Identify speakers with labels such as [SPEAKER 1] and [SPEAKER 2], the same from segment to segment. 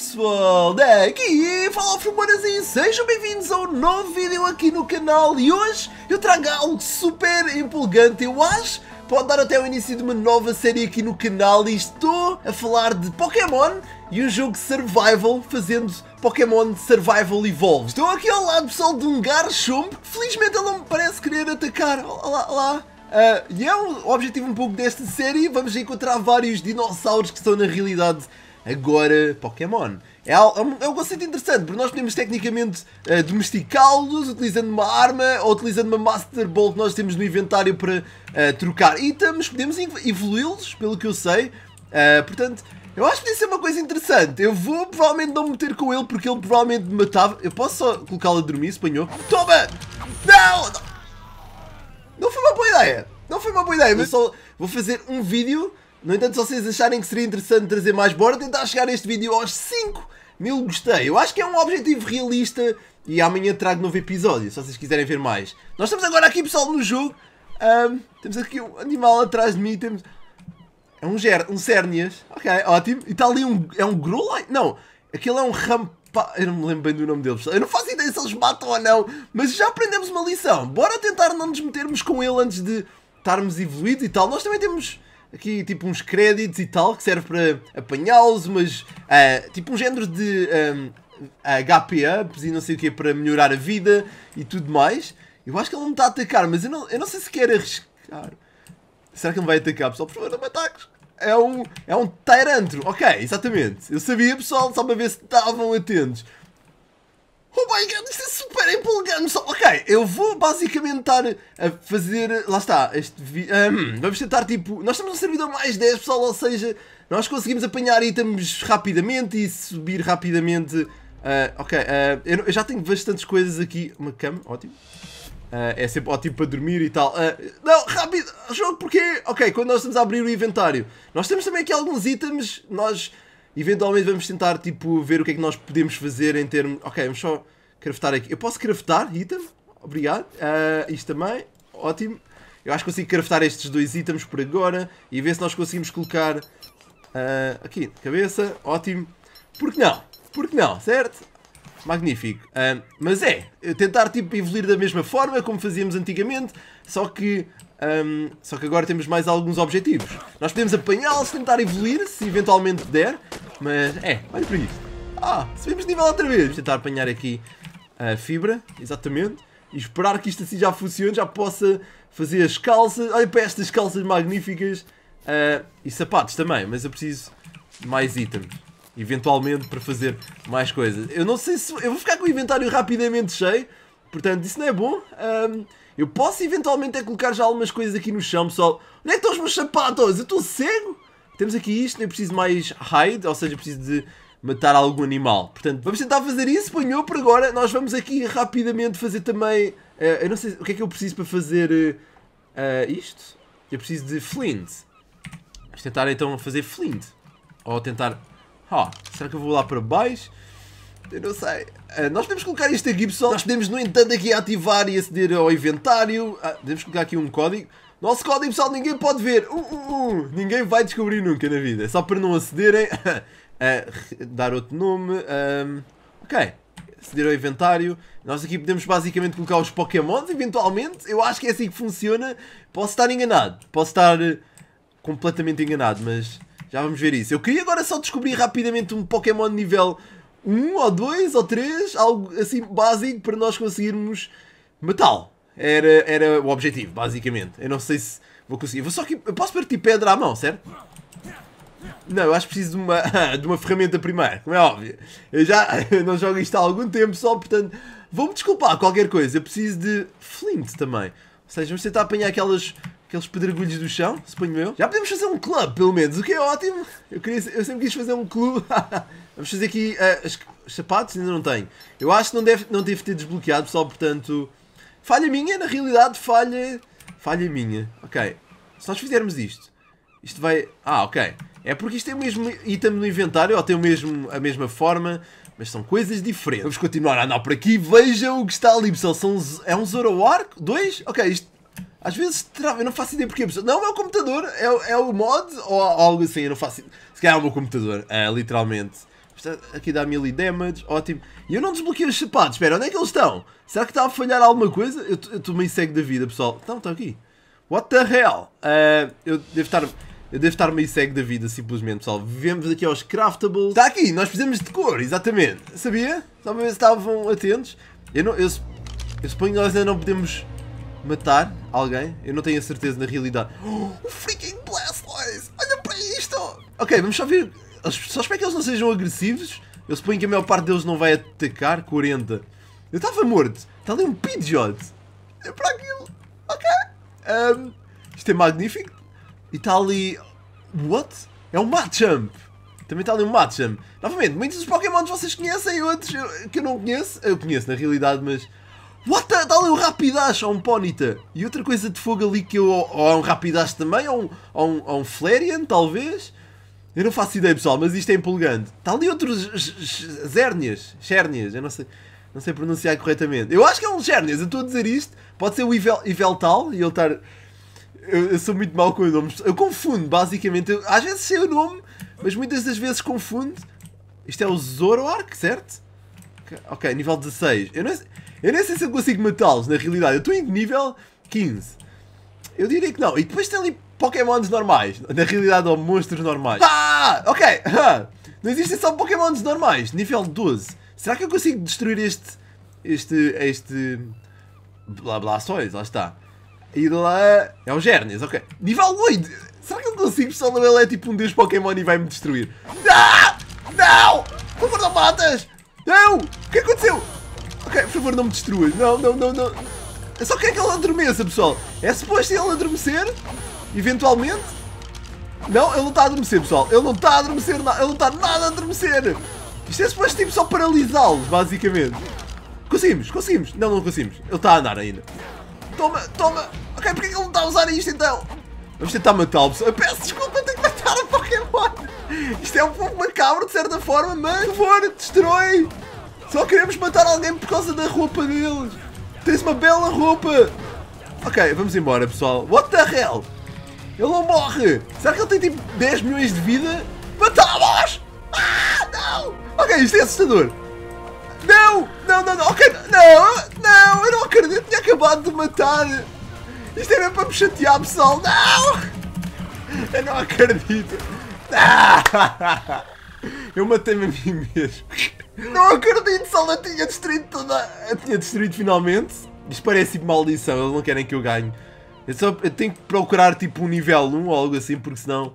[SPEAKER 1] pessoal, daqui né? fala Filmanas e sejam bem-vindos a um novo vídeo aqui no canal e hoje eu trago algo super empolgante, eu acho pode dar até o início de uma nova série aqui no canal e estou a falar de Pokémon e um jogo Survival fazendo Pokémon Survival Evolve. Estou aqui ao lado pessoal de um Garchomp felizmente ele não me parece querer atacar, olá, olá. Uh, ah, e é o objetivo um pouco desta série, vamos encontrar vários dinossauros que estão na realidade Agora, Pokémon. É, é, um, é um conceito interessante, porque nós podemos tecnicamente uh, domesticá-los utilizando uma arma ou utilizando uma Master Ball que nós temos no inventário para uh, trocar itens. Podemos evoluí-los, pelo que eu sei. Uh, portanto, eu acho que isso é uma coisa interessante. Eu vou provavelmente não meter com ele porque ele provavelmente me matava. Eu posso só colocá-lo a dormir, espanhol? Toma! Não! Não foi uma boa ideia! Não foi uma boa ideia, mas só vou fazer um vídeo no entanto, se vocês acharem que seria interessante trazer mais, bora tentar chegar este vídeo aos 5 mil gostei. Eu acho que é um objetivo realista e amanhã trago novo episódio, se vocês quiserem ver mais. Nós estamos agora aqui, pessoal, no jogo. Um, temos aqui um animal atrás de mim, temos... É um, ger... um Cérnias. Ok, ótimo. E está ali um... É um Grolai? Não, aquele é um rampa... Eu não me lembro bem do nome dele, Eu não faço ideia se eles matam ou não, mas já aprendemos uma lição. Bora tentar não nos metermos com ele antes de estarmos evoluídos e tal. Nós também temos aqui tipo uns créditos e tal, que serve para apanhá-los, mas uh, tipo um género de um, ah, ah, HP ups e não sei o que para melhorar a vida e tudo mais. Eu acho que ele não está a atacar, mas eu não, eu não sei se quer arriscar. Será que ele vai atacar, pessoal? Por favor, não me ataques. É um, é um Tyrantro. Ok, exatamente. Eu sabia, pessoal, só para ver se estavam atentos. Oh my god, isto é super empolgante! Ok, eu vou basicamente estar a fazer. Lá está, este Um, vamos tentar tipo. Nós estamos num servidor mais 10 pessoal, ou seja, nós conseguimos apanhar itens rapidamente e subir rapidamente. Uh, ok, uh, eu, eu, já tenho bastantes coisas aqui. Uma cama, ótimo. Uh, é sempre ótimo para dormir e tal. não, rápido, jogo, porque. Ok, quando nós estamos a abrir o inventário, nós temos também aqui alguns itens. Nós eventualmente vamos tentar tipo, ver o que é que nós podemos fazer em termos. Ok, vamos só craftar aqui. Eu posso craftar item? Obrigado. Uh, isto também. Ótimo. Eu acho que consigo craftar estes dois itens por agora e ver se nós conseguimos colocar uh, aqui cabeça. Ótimo. Porque não? Porque não, certo? Magnífico. Uh, mas é, tentar tipo, evoluir da mesma forma como fazíamos antigamente, só que um, só que agora temos mais alguns objetivos. Nós podemos apanhá-los, tentar evoluir, se eventualmente der. Mas, é, olha para isto. Ah, subimos de nível outra vez. Vamos tentar apanhar aqui a fibra, exatamente. E esperar que isto assim já funcione, já possa fazer as calças. Olha para estas calças magníficas. Uh, e sapatos também, mas eu preciso de mais itens. Eventualmente para fazer mais coisas. Eu não sei se... Eu vou ficar com o inventário rapidamente cheio. Portanto, isso não é bom. Um, eu posso eventualmente é colocar já algumas coisas aqui no chão, pessoal. Onde é que estão os meus sapatos? Eu estou cego? Temos aqui isto, eu preciso mais hide, ou seja, preciso de matar algum animal. Portanto, vamos tentar fazer isso, apanhou por agora. Nós vamos aqui rapidamente fazer também... Uh, eu não sei o que é que eu preciso para fazer uh, isto. Eu preciso de flint. Vamos tentar então fazer flint. Ou tentar... oh, será que eu vou lá para baixo? Eu não sei. Uh, nós podemos colocar isto aqui, pessoal. Nós podemos, no entanto, aqui ativar e aceder ao inventário. Ah, podemos colocar aqui um código. Nosso código pessoal ninguém pode ver. Uh, uh, uh. Ninguém vai descobrir nunca na vida. É só para não acederem a dar outro nome. Um, ok. Aceder ao inventário. Nós aqui podemos basicamente colocar os Pokémons, eventualmente. Eu acho que é assim que funciona. Posso estar enganado. Posso estar eh, completamente enganado, mas já vamos ver isso. Eu queria agora só descobrir rapidamente um Pokémon nível 1 ou 2 ou 3. Algo assim básico para nós conseguirmos matá-lo era, era o objetivo, basicamente. Eu não sei se vou conseguir. Vou só que eu posso partir tipo, pedra à mão, certo? Não, eu acho que preciso de uma, de uma ferramenta primeiro, como é óbvio. Eu já não jogo isto há algum tempo só, portanto, vou-me desculpar qualquer coisa. Eu preciso de flint também. Ou seja, vamos tentar apanhar aquelas, aqueles pedregulhos do chão, suponho eu. Já podemos fazer um clube, pelo menos, o que é ótimo. Eu, queria, eu sempre quis fazer um clube. vamos fazer aqui uh, eh, os, os sapatos, ainda não tenho. Eu acho que não, deve, não deve ter desbloqueado, pessoal, portanto... Falha minha, na realidade, falha. Falha minha. Ok. Se nós fizermos isto, isto vai. Ah, ok. É porque isto tem é o mesmo item no inventário, ou tem o mesmo, a mesma forma, mas são coisas diferentes. Vamos continuar a andar por aqui. Vejam o que está ali, pessoal. São, é um Zoroark? Dois? Ok, isto. Às vezes trava, eu não faço ideia porque pessoal. Não, é o computador, é, é o mod ou, algo assim, eu não faço. Se calhar é o meu computador, é literalmente. É- aqui dá 1000 e damage, ótimo. E eu não desbloqueei os sapatos, espera, onde é que eles estão? Será que está a falhar alguma coisa? Eu estou meio cego da vida, pessoal. Então estão aqui. What the hell? Uh, eu devo estar... Eu devo estar meio cego da vida, simplesmente, pessoal. Vivemos aqui aos craftables. Está aqui, nós precisamos de cor, exatamente. Sabia? Só para ver se estavam atentos. Eu, não, eu, eu suponho que nós ainda não podemos matar alguém. Eu não tenho a certeza na realidade. Oh, o freaking Blastoise! Olha para isto! Ok, vamos só ver só espero que eles não sejam agressivos. Eu suponho que a maior parte deles não vai atacar. 40. Eu estava morto. Está ali um Pidgeot. É para aquilo. Ok. Um, isto é magnífico. E está ali... What? É um Machamp. Também está ali um Machamp. Novamente, muitos dos Pokémon vocês conhecem, outros que eu não conheço. Eu conheço, na realidade, mas... What the? Está ali um Rapidash ou um Ponyta. E outra coisa de fogo ali que eu... Ou é um Rapidash também, ou um, ou um, ou um Flareon, talvez. Eu não faço ideia, pessoal, mas isto é empolgante. Está ali outros zérnias, xérnias, eu não sei, não sei pronunciar corretamente. Eu acho que é um xérnias, eu estou a dizer isto. Pode ser o Ivel, Iveltal e ele estar... Eu, eu, sou muito mau com o Eu confundo, basicamente. Eu, às vezes sei o nome, mas muitas das vezes confundo. Isto é o Zoroark, certo? Ok, nível 16. Eu, não, eu nem sei se eu consigo matá-los, na realidade. Eu estou em nível 15. Eu diria que não. E depois tem ali pokémons normais. Na realidade, ou monstros normais. Ah, ok. Não existem só pokémons normais. Nível 12. Será que eu consigo destruir este... Este... Este... Blá blá sóis, lá está. E lá... É o Gernes, ok. Nível 8. Será que eu consigo? Só ele é tipo um deus pokémon e vai-me destruir. Ah! Não! Por favor, não matas! Não! O que aconteceu? Ok, por favor, não me destruas. Não, não, não, não. Eu é só quero que é ele adormeça, pessoal. É suposto ele adormecer Eventualmente. Não, ele não está a adormecer, pessoal. Ele não está a adormecer, ele não está nada a adormecer. Isto é suposto tipo só paralisá-los, basicamente. Conseguimos, conseguimos. Não, não conseguimos. Ele está a andar ainda. Toma, toma. Ok, porquê que ele não está a usar isto então? Vamos tentar matá-lo, pessoal. Eu peço desculpa, eu tenho que matar a Pokémon. Isto é um pouco macabro de certa forma, mas por favor, destrói. Só queremos matar alguém por causa da roupa deles. Tens uma bela roupa. Ok, vamos embora, pessoal. What the hell? Ele não morre! Será que ele tem tipo 10 milhões de vida? Matamos! Ah, não! Ok, isto é assustador. Não! Não, não, não! Ok, não! Não! Eu não acredito! Eu tinha acabado de matar! Isto era para me chatear, pessoal! Não! Eu não acredito! Ah, eu matei-me a mim mesmo! Não acredito, Eu tinha destruído toda. Eu tinha destruído finalmente. Isto parece tipo maldição, eles não querem que eu ganhe. Eu, só, eu tenho que procurar tipo um nível 1 ou algo assim, porque senão.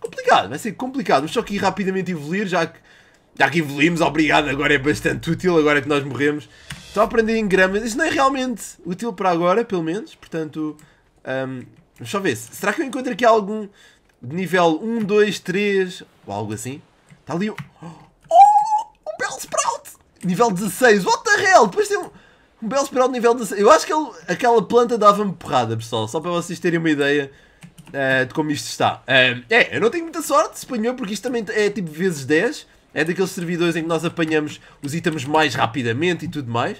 [SPEAKER 1] Complicado, vai ser complicado. Vamos só que rapidamente evoluir, já que. Já que evoluímos, obrigado, agora é bastante útil, agora que nós morremos. Estou a aprender em gramas. Isto não é realmente útil para agora, pelo menos. Portanto, um, vamos só ver. -se. Será que eu encontro aqui algum de nível 1, 2, 3 ou algo assim? Está ali. Oh! Um Bell Sprout! Nível 16. What the hell? Depois tem um um belo espiral de nível 16. Eu acho que ele, aquela planta dava-me porrada, pessoal, só para vocês terem uma ideia uh, de como isto está. Uh, é, eu não tenho muita sorte, se porque isto também é tipo vezes 10. É daqueles servidores em que nós apanhamos os itens mais rapidamente e tudo mais.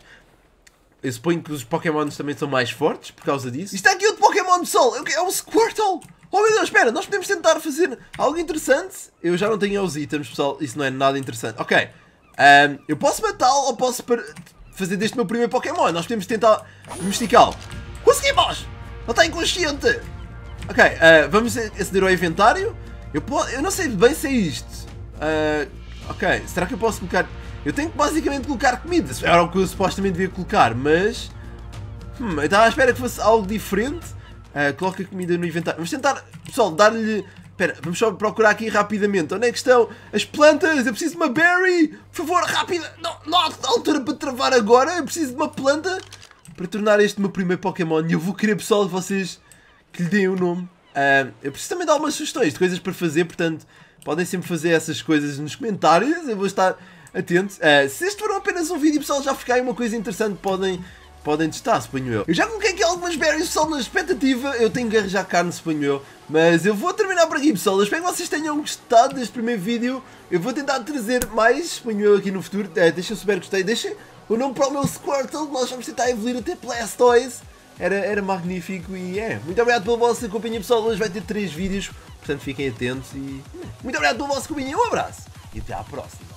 [SPEAKER 1] Eu suponho que os Pokémons também são mais fortes por causa disso. Isto está aqui outro Pokémon, pessoal! É um é, é Squirtle! Oh meu Deus, espera, nós podemos tentar fazer algo interessante. Eu já não tenho os itens, pessoal, isso não é nada interessante. Ok, um, ehm, eu posso matá-lo ou posso fazer deste meu primeiro Pokémon. Nós podemos tentar domesticá-lo. Conseguimos! Ele está inconsciente! Ok, uh, vamos aceder ao inventário. Eu, posso, eu não sei bem se é isto. Uh, ok, será que eu posso colocar... Eu tenho que basicamente colocar comida. Era o que eu supostamente devia colocar, mas... Hum, eu estava à espera que fosse algo diferente. Uh, coloca comida no inventário. Vamos tentar, pessoal, dar-lhe Espera, vamos só procurar aqui rapidamente. Onde é que estão as plantas? Eu preciso de uma berry! Por favor, rápida! Não, não há altura para travar agora! Eu preciso de uma planta para tornar este meu primeiro Pokémon. E eu vou querer, pessoal, de vocês que lhe deem o um nome. Uh, eu preciso também de algumas sugestões de coisas para fazer, portanto, podem sempre fazer essas coisas nos comentários. Eu vou estar atento. Uh, se este for apenas um vídeo, pessoal, já ficar uma coisa interessante, podem podem testar, suponho eu. Eu já coloquei aqui algumas berries, pessoal, na expectativa. Eu tenho que arranjar carne, suponho eu. Mas eu vou terminar por aqui pessoal, espero que vocês tenham gostado deste primeiro vídeo Eu vou tentar trazer mais espanhol aqui no futuro, é, eh, deixem o super gostei, deixem o nome para o meu Squirtle Nós vamos tentar evoluir até Blastoise era, era magnífico e é, muito obrigado pela vossa companhia pessoal Hoje vai ter 3 vídeos, portanto fiquem atentos e... Muito obrigado pela vossa companhia, um abraço e até à próxima